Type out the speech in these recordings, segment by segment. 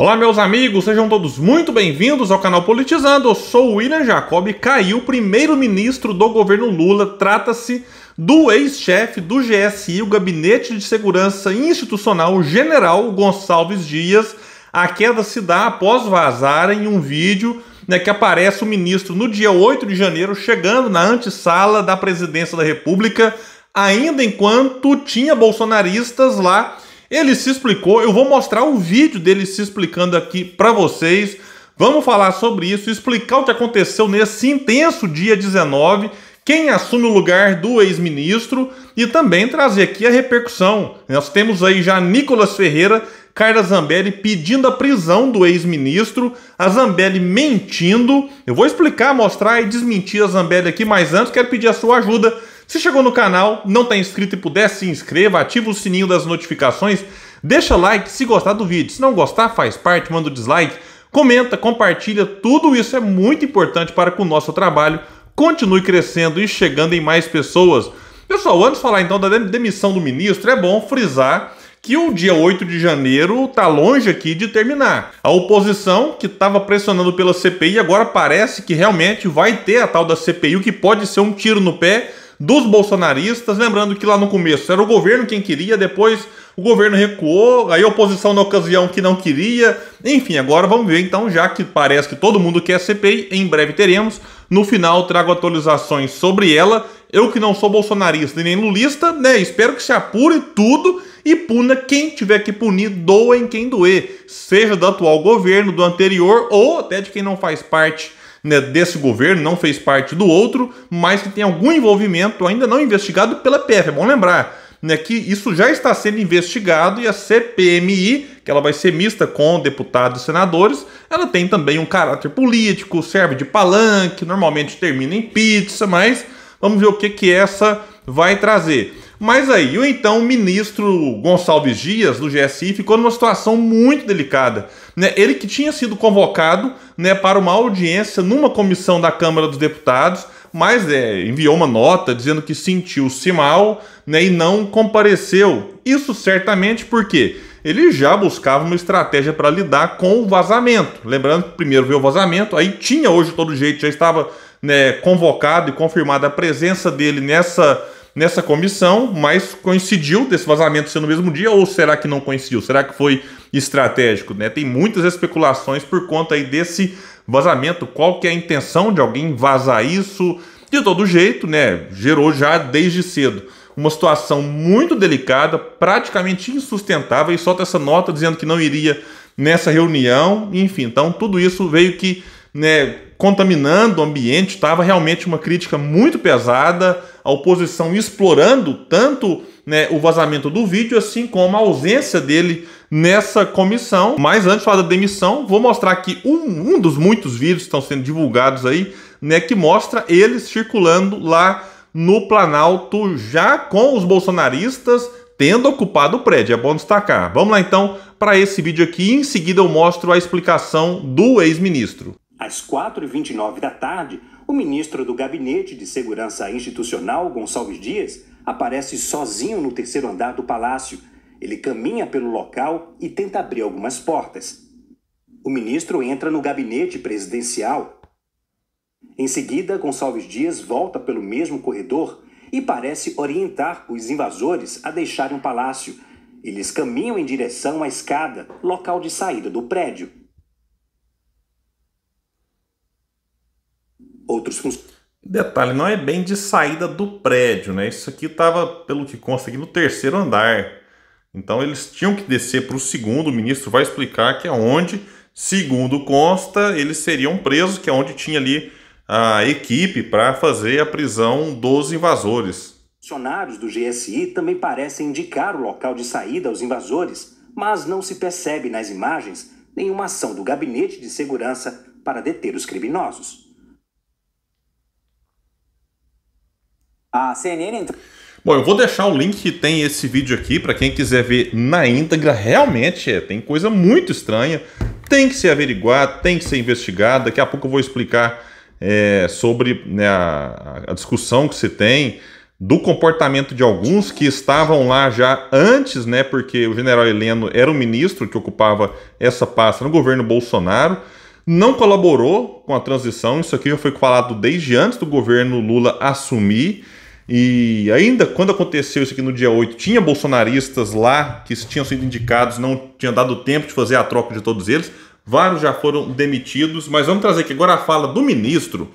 Olá, meus amigos, sejam todos muito bem-vindos ao canal Politizando. Eu sou o William Jacob e caiu primeiro-ministro do governo Lula. Trata-se do ex-chefe do GSI, o Gabinete de Segurança Institucional, o general Gonçalves Dias. A queda se dá após vazar em um vídeo né, que aparece o ministro no dia 8 de janeiro chegando na antessala da presidência da República, ainda enquanto tinha bolsonaristas lá ele se explicou, eu vou mostrar o um vídeo dele se explicando aqui para vocês. Vamos falar sobre isso, explicar o que aconteceu nesse intenso dia 19, quem assume o lugar do ex-ministro e também trazer aqui a repercussão. Nós temos aí já Nicolas Ferreira, Carla Zambelli pedindo a prisão do ex-ministro, a Zambelli mentindo. Eu vou explicar, mostrar e desmentir a Zambelli aqui, mas antes quero pedir a sua ajuda se chegou no canal, não está inscrito e puder, se inscreva, ativa o sininho das notificações, deixa like se gostar do vídeo. Se não gostar, faz parte, manda o dislike, comenta, compartilha, tudo isso é muito importante para que o nosso trabalho continue crescendo e chegando em mais pessoas. Pessoal, antes de falar então da demissão do ministro, é bom frisar que o dia 8 de janeiro está longe aqui de terminar. A oposição, que estava pressionando pela CPI, agora parece que realmente vai ter a tal da CPI, o que pode ser um tiro no pé dos bolsonaristas. Lembrando que lá no começo era o governo quem queria, depois o governo recuou, aí a oposição na ocasião que não queria. Enfim, agora vamos ver então, já que parece que todo mundo quer CPI, em breve teremos. No final trago atualizações sobre ela. Eu que não sou bolsonarista e nem lulista, né? Espero que se apure tudo e puna quem tiver que punir, doem quem doer, seja do atual governo, do anterior ou até de quem não faz parte né, desse governo, não fez parte do outro, mas que tem algum envolvimento ainda não investigado pela PF. É bom lembrar né, que isso já está sendo investigado e a CPMI, que ela vai ser mista com deputados e senadores, ela tem também um caráter político, serve de palanque, normalmente termina em pizza, mas vamos ver o que, que essa vai trazer. Mas aí, o então ministro Gonçalves Dias, do GSI, ficou numa situação muito delicada. Né? Ele que tinha sido convocado né, para uma audiência numa comissão da Câmara dos Deputados, mas é, enviou uma nota dizendo que sentiu-se mal né, e não compareceu. Isso certamente porque ele já buscava uma estratégia para lidar com o vazamento. Lembrando que primeiro veio o vazamento, aí tinha hoje todo jeito, já estava né, convocado e confirmada a presença dele nessa nessa comissão, mas coincidiu desse vazamento ser no mesmo dia, ou será que não coincidiu? Será que foi estratégico? Né? Tem muitas especulações por conta aí desse vazamento. Qual que é a intenção de alguém vazar isso? De todo jeito, né? Gerou já desde cedo uma situação muito delicada, praticamente insustentável, e solta essa nota dizendo que não iria nessa reunião, enfim, então tudo isso veio que né, contaminando o ambiente, estava realmente uma crítica muito pesada, a oposição explorando tanto né, o vazamento do vídeo, assim como a ausência dele nessa comissão. Mas antes de falar da demissão, vou mostrar aqui um, um dos muitos vídeos que estão sendo divulgados aí, né, que mostra ele circulando lá no Planalto, já com os bolsonaristas tendo ocupado o prédio. É bom destacar. Vamos lá então para esse vídeo aqui. Em seguida eu mostro a explicação do ex-ministro. Às 4h29 da tarde, o ministro do Gabinete de Segurança Institucional, Gonçalves Dias, aparece sozinho no terceiro andar do palácio. Ele caminha pelo local e tenta abrir algumas portas. O ministro entra no gabinete presidencial. Em seguida, Gonçalves Dias volta pelo mesmo corredor e parece orientar os invasores a deixarem o palácio. Eles caminham em direção à escada, local de saída do prédio. outros funcionários. Detalhe, não é bem de saída do prédio, né? Isso aqui estava, pelo que consta aqui, no terceiro andar. Então eles tinham que descer para o segundo, o ministro vai explicar que é onde, segundo consta, eles seriam presos, que é onde tinha ali a equipe para fazer a prisão dos invasores. Funcionários do GSI também parecem indicar o local de saída aos invasores, mas não se percebe nas imagens nenhuma ação do gabinete de segurança para deter os criminosos. A CNN entrou. Bom, eu vou deixar o link que tem esse vídeo aqui para quem quiser ver na íntegra. Realmente é, tem coisa muito estranha, tem que ser averiguado, tem que ser investigado. Daqui a pouco eu vou explicar é, sobre né, a, a discussão que se tem do comportamento de alguns que estavam lá já antes, né? Porque o general Heleno era o ministro que ocupava essa pasta no governo Bolsonaro, não colaborou com a transição. Isso aqui já foi falado desde antes do governo Lula assumir. E ainda quando aconteceu isso aqui no dia 8, tinha bolsonaristas lá que tinham sido indicados, não tinha dado tempo de fazer a troca de todos eles. Vários já foram demitidos, mas vamos trazer aqui agora a fala do ministro.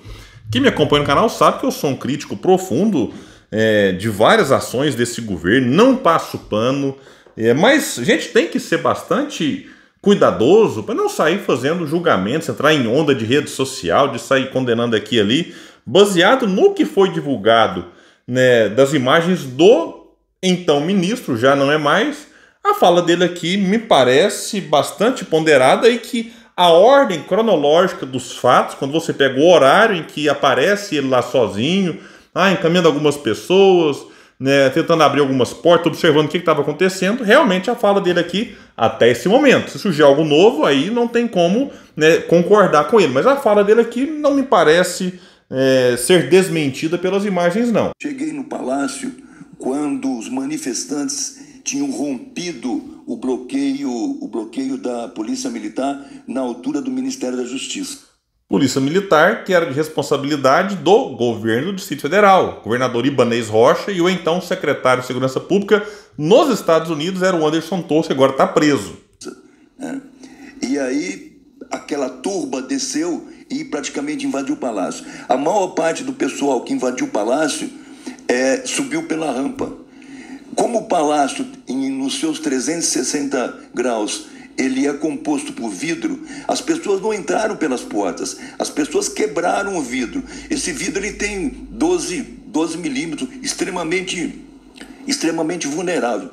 Quem me acompanha no canal sabe que eu sou um crítico profundo é, de várias ações desse governo, não passo pano, é, mas a gente tem que ser bastante cuidadoso para não sair fazendo julgamentos, entrar em onda de rede social, de sair condenando aqui e ali, baseado no que foi divulgado né, das imagens do então ministro, já não é mais. A fala dele aqui me parece bastante ponderada e que a ordem cronológica dos fatos, quando você pega o horário em que aparece ele lá sozinho, ah, encaminhando algumas pessoas, né, tentando abrir algumas portas, observando o que estava acontecendo, realmente a fala dele aqui até esse momento. Se surgir algo novo, aí não tem como né, concordar com ele. Mas a fala dele aqui não me parece é, ser desmentida pelas imagens, não. Cheguei no palácio quando os manifestantes tinham rompido o bloqueio, o bloqueio da Polícia Militar na altura do Ministério da Justiça. Polícia Militar, que era de responsabilidade do governo do Distrito Federal. O governador Ibanez Rocha e o então secretário de Segurança Pública nos Estados Unidos era o Anderson Torres, que agora está preso. É. E aí aquela turba desceu e praticamente invadiu o palácio. A maior parte do pessoal que invadiu o palácio é, subiu pela rampa. Como o palácio, em, nos seus 360 graus, ele é composto por vidro, as pessoas não entraram pelas portas, as pessoas quebraram o vidro. Esse vidro ele tem 12, 12 milímetros, extremamente, extremamente vulnerável.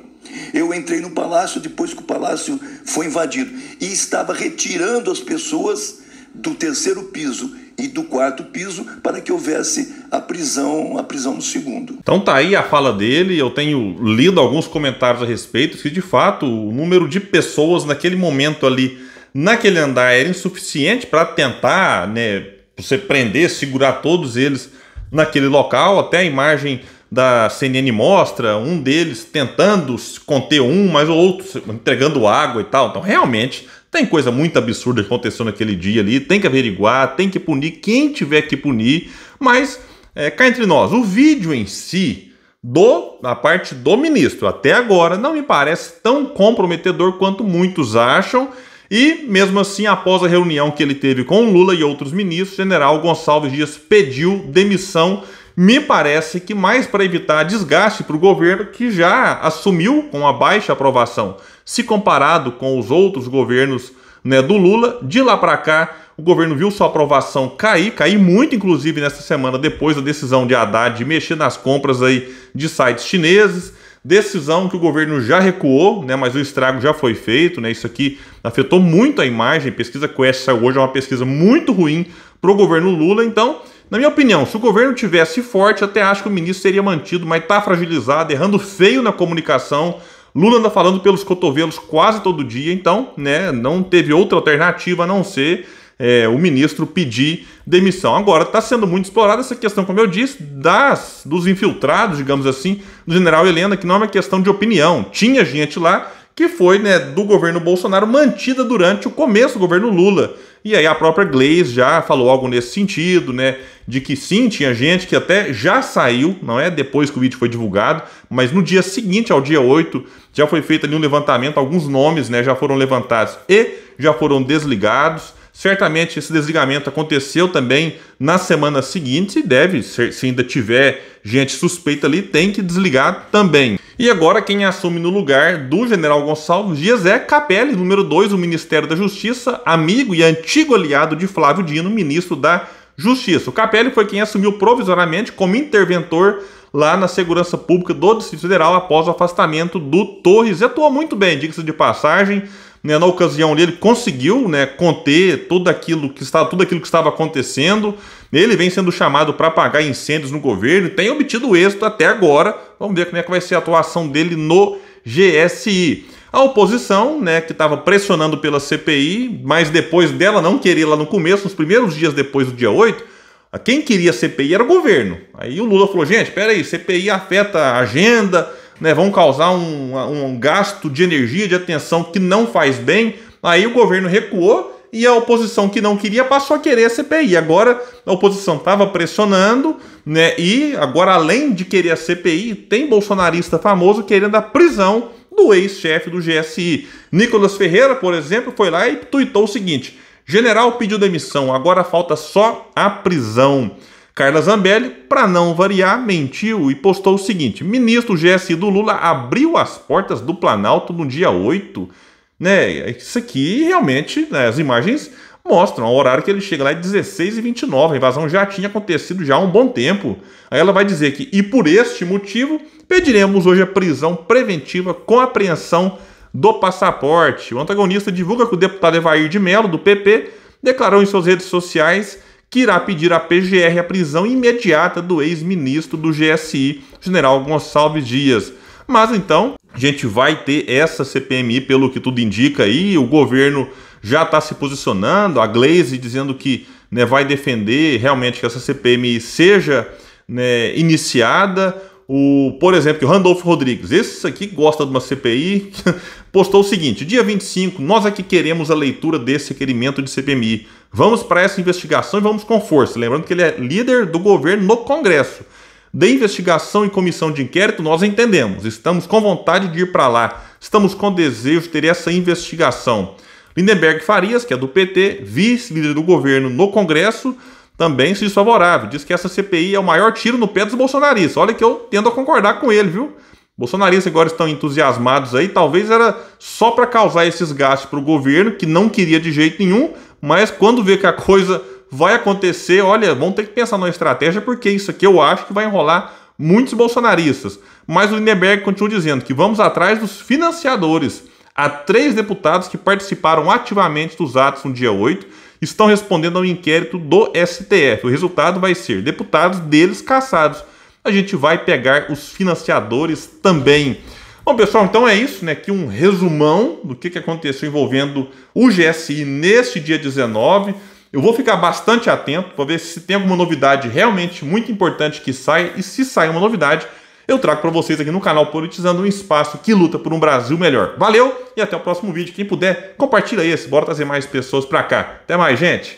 Eu entrei no palácio depois que o palácio foi invadido e estava retirando as pessoas do terceiro piso e do quarto piso para que houvesse a prisão, a prisão no segundo. Então tá aí a fala dele, eu tenho lido alguns comentários a respeito que de fato o número de pessoas naquele momento ali naquele andar era insuficiente para tentar, né, você prender, segurar todos eles naquele local, até a imagem da CNN mostra, um deles tentando conter um, mas o outro entregando água e tal. Então, realmente, tem coisa muito absurda aconteceu naquele dia ali, tem que averiguar, tem que punir quem tiver que punir, mas é, cá entre nós, o vídeo em si, do, da parte do ministro, até agora, não me parece tão comprometedor quanto muitos acham. E mesmo assim, após a reunião que ele teve com Lula e outros ministros, o general Gonçalves Dias pediu demissão me parece que mais para evitar desgaste para o governo que já assumiu com a baixa aprovação, se comparado com os outros governos né, do Lula. De lá para cá, o governo viu sua aprovação cair, cair muito, inclusive nesta semana depois da decisão de Haddad de mexer nas compras aí de sites chineses. Decisão que o governo já recuou, né, mas o estrago já foi feito. Né, isso aqui afetou muito a imagem. Pesquisa Quest saiu hoje, é uma pesquisa muito ruim para o governo Lula. Então, na minha opinião, se o governo tivesse forte, até acho que o ministro seria mantido, mas está fragilizado, errando feio na comunicação. Lula anda falando pelos cotovelos quase todo dia, então, né, não teve outra alternativa a não ser é, o ministro pedir demissão. Agora, está sendo muito explorada essa questão, como eu disse, das dos infiltrados, digamos assim, do general Helena, que não é uma questão de opinião. Tinha gente lá que foi né, do governo Bolsonaro mantida durante o começo do governo Lula. E aí a própria Glaze já falou algo nesse sentido, né? De que sim, tinha gente que até já saiu, não é depois que o vídeo foi divulgado, mas no dia seguinte, ao dia 8, já foi feito ali um levantamento, alguns nomes né, já foram levantados e já foram desligados. Certamente esse desligamento aconteceu também na semana seguinte e deve, ser, se ainda tiver gente suspeita ali, tem que desligar também. E agora quem assume no lugar do general Gonçalves Dias é Capelli, número 2 do Ministério da Justiça, amigo e antigo aliado de Flávio Dino, ministro da Justiça. O Capelli foi quem assumiu provisoriamente como interventor lá na segurança pública do Distrito Federal após o afastamento do Torres. E atuou muito bem, diga-se de passagem, né, na ocasião ali, ele conseguiu né, conter tudo aquilo que estava, tudo aquilo que estava acontecendo. Ele vem sendo chamado para apagar incêndios no governo, tem obtido êxito até agora. Vamos ver como é que vai ser a atuação dele no GSI. A oposição, né, que estava pressionando pela CPI, mas depois dela não querer lá no começo, nos primeiros dias depois do dia 8, quem queria CPI era o governo. Aí o Lula falou: gente, peraí, CPI afeta a agenda, né, vão causar um, um gasto de energia, de atenção que não faz bem. Aí o governo recuou e a oposição que não queria passou a querer a CPI. Agora a oposição estava pressionando, né? E agora, além de querer a CPI, tem bolsonarista famoso querendo a prisão do ex-chefe do GSI. Nicolas Ferreira, por exemplo, foi lá e tuitou o seguinte: general pediu demissão, agora falta só a prisão. Carla Zambelli, para não variar, mentiu e postou o seguinte: ministro GSI do Lula abriu as portas do Planalto no dia 8. Né? Isso aqui realmente, né, as imagens mostram. O horário que ele chega lá é 16 e 29 A invasão já tinha acontecido já há um bom tempo. Aí ela vai dizer que, e por este motivo, pediremos hoje a prisão preventiva com apreensão do passaporte. O antagonista divulga que o deputado Evair de Mello, do PP, declarou em suas redes sociais que irá pedir à PGR a prisão imediata do ex-ministro do GSI, general Gonçalves Dias. Mas então, a gente vai ter essa CPMI, pelo que tudo indica aí, o governo já está se posicionando, a Glaze dizendo que né, vai defender realmente que essa CPMI seja né, iniciada. O, por exemplo, o Randolfo Rodrigues, esse aqui gosta de uma CPI, postou o seguinte: dia 25, nós aqui queremos a leitura desse requerimento de CPMI Vamos para essa investigação e vamos com força. Lembrando que ele é líder do governo no Congresso. De investigação e comissão de inquérito, nós entendemos. Estamos com vontade de ir para lá. Estamos com desejo de ter essa investigação. Lindenberg Farias, que é do PT, vice-líder do governo no Congresso, também se desfavorável. Diz que essa CPI é o maior tiro no pé dos bolsonaristas. Olha que eu tendo a concordar com ele, viu? Bolsonaristas agora estão entusiasmados aí, talvez era só para causar esses gastos para o governo, que não queria de jeito nenhum, mas quando vê que a coisa vai acontecer, olha, vão ter que pensar numa estratégia, porque isso aqui eu acho que vai enrolar muitos bolsonaristas. Mas o Lindenberg continua dizendo que vamos atrás dos financiadores. Há três deputados que participaram ativamente dos atos no dia 8 estão respondendo ao inquérito do STF. O resultado vai ser deputados deles caçados. A gente vai pegar os financiadores também. Bom, pessoal, então é isso, né? Aqui um resumão do que, que aconteceu envolvendo o GSI neste dia 19. Eu vou ficar bastante atento para ver se tem alguma novidade realmente muito importante que sai e se sai uma novidade, eu trago para vocês aqui no canal Politizando um espaço que luta por um Brasil melhor. Valeu e até o próximo vídeo. Quem puder, compartilha esse, bora trazer mais pessoas para cá. Até mais, gente.